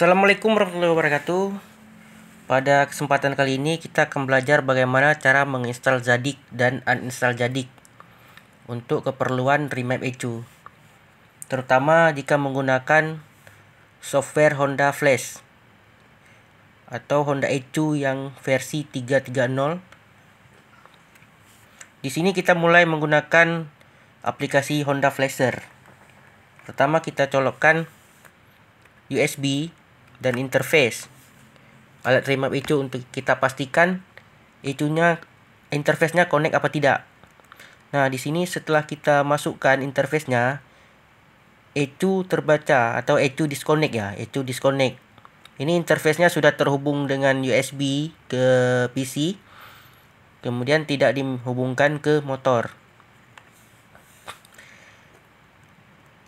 Assalamualaikum warahmatullahi wabarakatuh Pada kesempatan kali ini kita akan belajar bagaimana cara menginstal Zadig dan uninstall Zadig Untuk keperluan remap ECU Terutama jika menggunakan software Honda Flash Atau Honda ECU yang versi 330 Di sini kita mulai menggunakan aplikasi Honda Flasher Pertama kita colokkan USB dan interface. Alat remap itu untuk kita pastikan itunya interface-nya connect apa tidak. Nah, di sini setelah kita masukkan interface-nya itu terbaca atau itu disconnect ya, itu disconnect. Ini interface-nya sudah terhubung dengan USB ke PC. Kemudian tidak dihubungkan ke motor.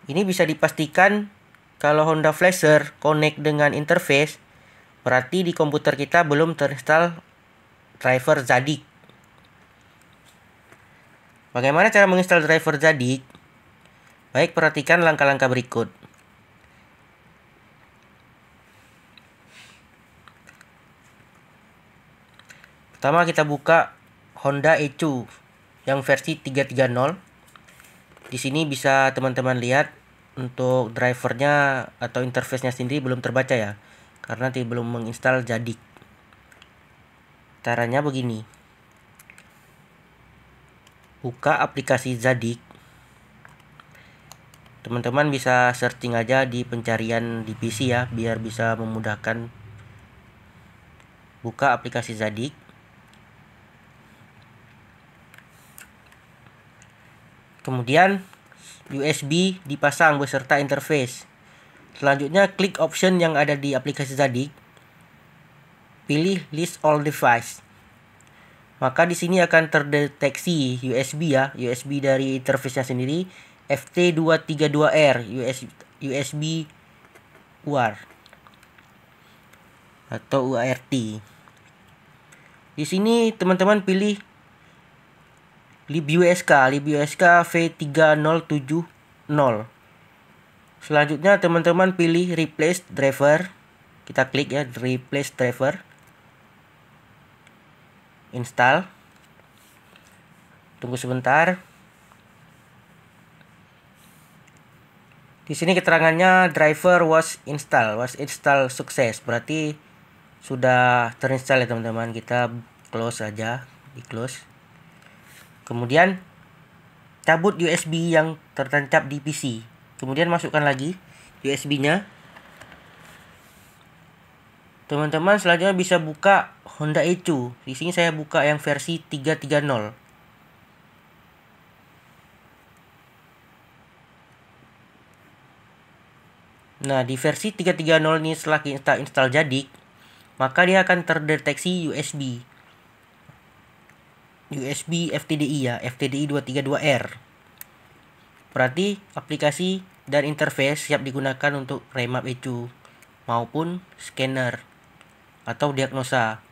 Ini bisa dipastikan kalau Honda Flasher connect dengan interface, berarti di komputer kita belum terinstall driver Zadig. Bagaimana cara menginstal driver Zadig? Baik, perhatikan langkah-langkah berikut. Pertama kita buka Honda ECU yang versi 330. Di sini bisa teman-teman lihat untuk drivernya atau interface-nya sendiri belum terbaca ya karena tidak belum menginstal jadi caranya begini buka aplikasi Zadik teman-teman bisa searching aja di pencarian di PC ya biar bisa memudahkan buka aplikasi Zadik kemudian USB dipasang beserta interface. Selanjutnya klik option yang ada di aplikasi tadi. Pilih list all device. Maka di sini akan terdeteksi USB ya, USB dari interface-nya sendiri FT232R USB USB UART atau UART. Di sini teman-teman pilih LibUSK, LibUSK V3070. Selanjutnya teman-teman pilih replace driver. Kita klik ya replace driver. Install. Tunggu sebentar. Di sini keterangannya driver was install, was install sukses. Berarti sudah terinstall ya teman-teman. Kita close aja, di close. Kemudian cabut USB yang tertancap di PC. Kemudian masukkan lagi USB-nya. Teman-teman selanjutnya bisa buka Honda ECU. Di sini saya buka yang versi 330. Nah, di versi 330 ini setelah kita install jadi, maka dia akan terdeteksi USB. USB FTDI ya, FTDI 232R. Berarti aplikasi dan interface siap digunakan untuk remap ECU maupun scanner atau diagnosa.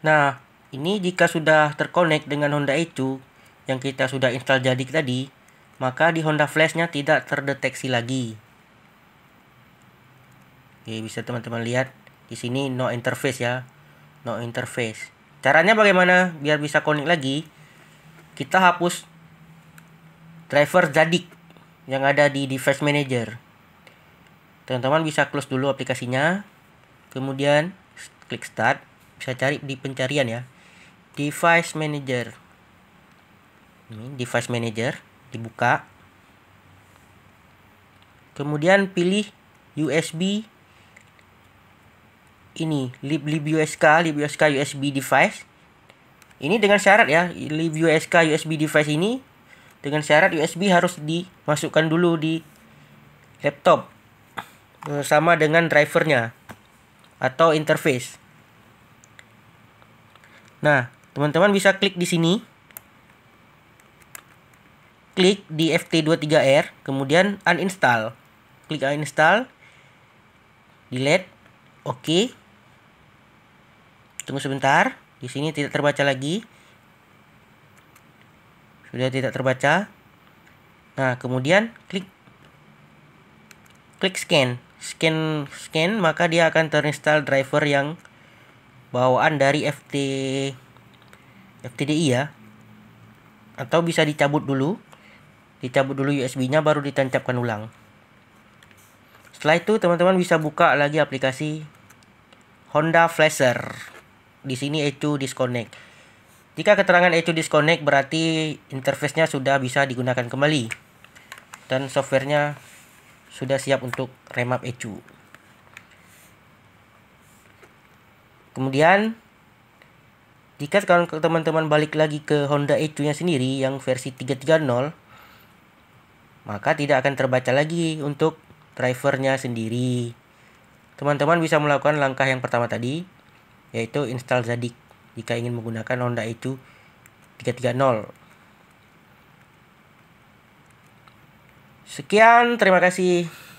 Nah, ini jika sudah terkonek dengan Honda ECU yang kita sudah install jadi tadi, maka di Honda Flash-nya tidak terdeteksi lagi. Oke, bisa teman-teman lihat di sini no interface ya no interface caranya bagaimana biar bisa connect lagi kita hapus driver jadik yang ada di device manager teman-teman bisa close dulu aplikasinya kemudian klik start bisa cari di pencarian ya device manager ini device manager dibuka kemudian pilih USB ini lib lib USK USB device ini dengan syarat ya USK USB device ini dengan syarat USB harus dimasukkan dulu di laptop eh, sama dengan drivernya atau interface nah teman-teman bisa klik di sini klik di FT23R kemudian uninstall klik uninstall delete oke okay. Tunggu sebentar. Di sini tidak terbaca lagi. Sudah tidak terbaca. Nah, kemudian klik klik scan. Scan scan maka dia akan terinstall driver yang bawaan dari FT FTDI ya. Atau bisa dicabut dulu. Dicabut dulu USB-nya baru ditancapkan ulang. Setelah itu teman-teman bisa buka lagi aplikasi Honda Flasher di sini ECU disconnect. Jika keterangan ECU disconnect berarti interface-nya sudah bisa digunakan kembali dan softwarenya sudah siap untuk remap ECU. Kemudian jika sekarang teman-teman balik lagi ke Honda ECU-nya sendiri yang versi 330 maka tidak akan terbaca lagi untuk drivernya sendiri. Teman-teman bisa melakukan langkah yang pertama tadi, yaitu install Zadik jika ingin menggunakan Honda itu 330. Sekian, terima kasih.